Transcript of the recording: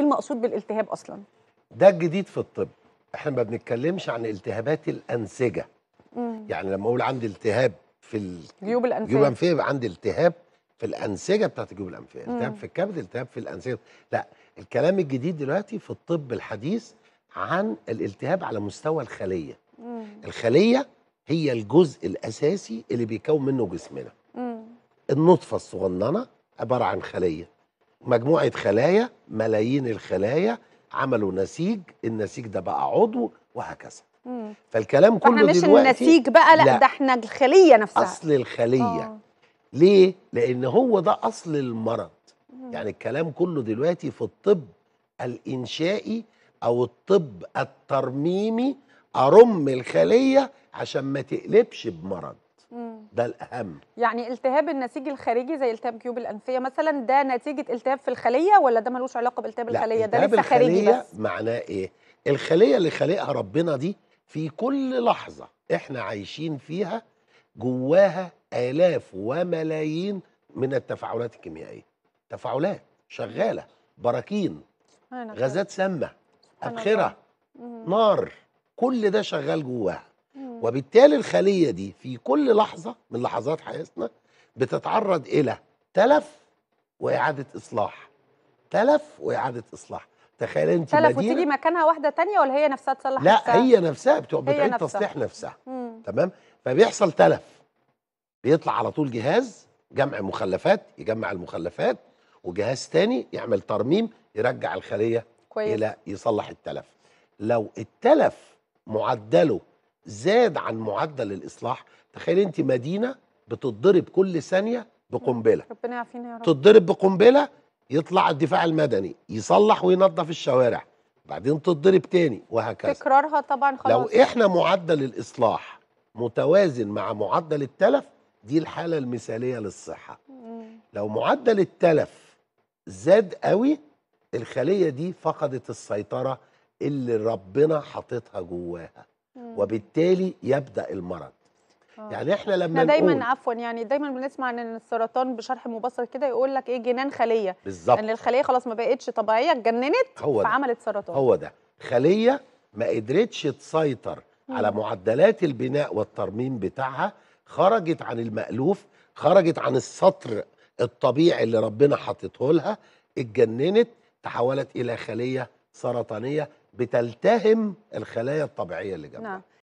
ايه المقصود بالالتهاب اصلا ده الجديد في الطب احنا ما بنتكلمش عن التهابات الانسجه مم. يعني لما اقول عندي التهاب في ال... جيوب الانفاس جيوب عندي التهاب في الانسجه بتاعت جيوب الانفيه التهاب في الكبد التهاب في الانسجه لا الكلام الجديد دلوقتي في الطب الحديث عن الالتهاب على مستوى الخليه مم. الخليه هي الجزء الاساسي اللي بيكون منه جسمنا مم. النطفه الصغننه عباره عن خليه مجموعه خلايا ملايين الخلايا عملوا نسيج النسيج ده بقى عضو وهكذا مم. فالكلام كله مش دلوقتي مش النسيج بقى لا, لا ده احنا الخليه نفسها اصل الخليه أوه. ليه لان هو ده اصل المرض مم. يعني الكلام كله دلوقتي في الطب الانشائي او الطب الترميمي ارم الخليه عشان ما تقلبش بمرض ده الاهم يعني التهاب النسيج الخارجي زي التهاب جيوب الانفيه مثلا ده نتيجه التهاب في الخليه ولا ده ملوش علاقه بالتهاب الخليه ده لسه خارجي بس معناه ايه الخليه اللي خالقها ربنا دي في كل لحظه احنا عايشين فيها جواها الاف وملايين من التفاعلات الكيميائيه تفاعلات شغاله براكين غازات سامه ابخره نار كل ده شغال جواها وبالتالي الخليه دي في كل لحظه من لحظات حياتنا بتتعرض الى تلف واعاده اصلاح تلف واعاده اصلاح تخيل انت تلف مدينة وتيجي مكانها واحده تانية ولا هي نفسها تصلح لا نفسها؟ هي نفسها بتقعد بتعيد تصليح نفسها مم. تمام فبيحصل تلف بيطلع على طول جهاز جمع مخلفات يجمع المخلفات وجهاز تاني يعمل ترميم يرجع الخليه كويس. الى يصلح التلف لو التلف معدله زاد عن معدل الاصلاح تخيل انت مدينه بتضرب كل ثانيه بقنبله ربنا يعافينا يا رب تضرب بقنبله يطلع الدفاع المدني يصلح وينظف الشوارع بعدين تضرب تاني وهكذا تكرارها طبعا خلاص لو احنا معدل الاصلاح متوازن مع معدل التلف دي الحاله المثاليه للصحه لو معدل التلف زاد قوي الخليه دي فقدت السيطره اللي ربنا حاططها جواها وبالتالي يبدا المرض آه. يعني احنا لما احنا دايما نقول عفوا يعني دايما بنسمع ان السرطان بشرح مبسط كده يقول لك ايه جنان خليه بالظبط ان الخليه خلاص ما بقتش طبيعيه اتجننت فعملت سرطان هو ده خليه ما قدرتش تسيطر مم. على معدلات البناء والترميم بتاعها خرجت عن المألوف خرجت عن السطر الطبيعي اللي ربنا حاطته لها اتجننت تحولت الى خليه سرطانيه بتلتهم الخلايا الطبيعيه اللي جنبها نعم.